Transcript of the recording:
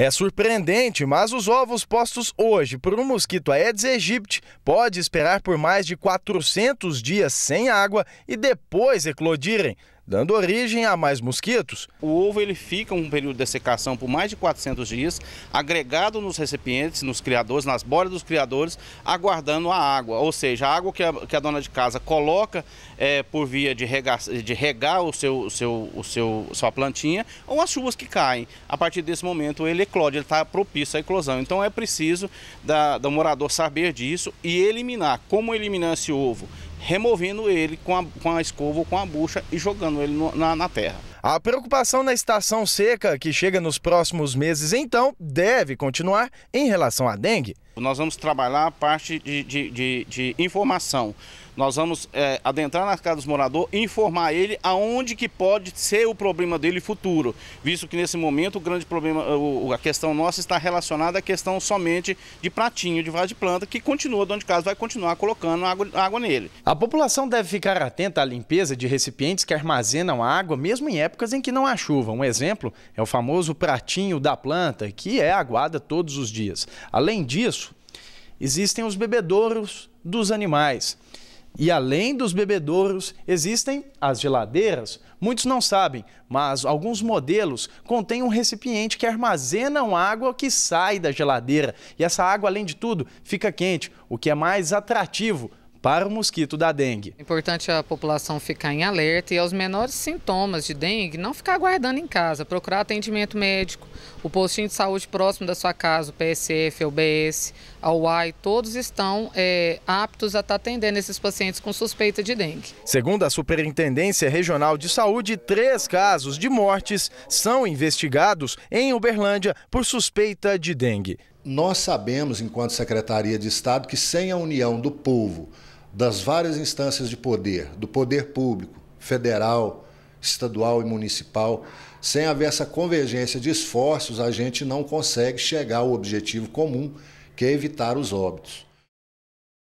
É surpreendente, mas os ovos postos hoje por um mosquito Aedes aegypti pode esperar por mais de 400 dias sem água e depois eclodirem dando origem a mais mosquitos. O ovo ele fica um período de secação por mais de 400 dias, agregado nos recipientes, nos criadores, nas bordas dos criadores, aguardando a água. Ou seja, a água que a, que a dona de casa coloca é, por via de regar, de regar o seu, o seu, o seu, sua plantinha ou as chuvas que caem. A partir desse momento ele eclode, ele está propício à eclosão. Então é preciso da, do morador saber disso e eliminar. Como eliminar esse ovo? removendo ele com a, com a escova ou com a bucha e jogando ele no, na, na terra. A preocupação na estação seca que chega nos próximos meses, então, deve continuar em relação à dengue. Nós vamos trabalhar a parte de, de, de, de informação nós vamos é, adentrar na casa dos moradores e informar ele aonde que pode ser o problema dele futuro, visto que nesse momento o grande problema, a questão nossa está relacionada à questão somente de pratinho de vaso de planta, que continua, dono de casa vai continuar colocando água, água nele. A população deve ficar atenta à limpeza de recipientes que armazenam água, mesmo em épocas em que não há chuva. Um exemplo é o famoso pratinho da planta, que é aguada todos os dias. Além disso, existem os bebedouros dos animais. E além dos bebedouros, existem as geladeiras. Muitos não sabem, mas alguns modelos contêm um recipiente que armazenam água que sai da geladeira. E essa água, além de tudo, fica quente, o que é mais atrativo para o mosquito da dengue. É importante a população ficar em alerta e aos menores sintomas de dengue não ficar aguardando em casa, procurar atendimento médico, o postinho de saúde próximo da sua casa, o PSF, o BS, a UAI, todos estão é, aptos a estar tá atendendo esses pacientes com suspeita de dengue. Segundo a Superintendência Regional de Saúde, três casos de mortes são investigados em Uberlândia por suspeita de dengue. Nós sabemos, enquanto Secretaria de Estado, que sem a união do povo, das várias instâncias de poder, do poder público, federal, estadual e municipal, sem haver essa convergência de esforços, a gente não consegue chegar ao objetivo comum, que é evitar os óbitos.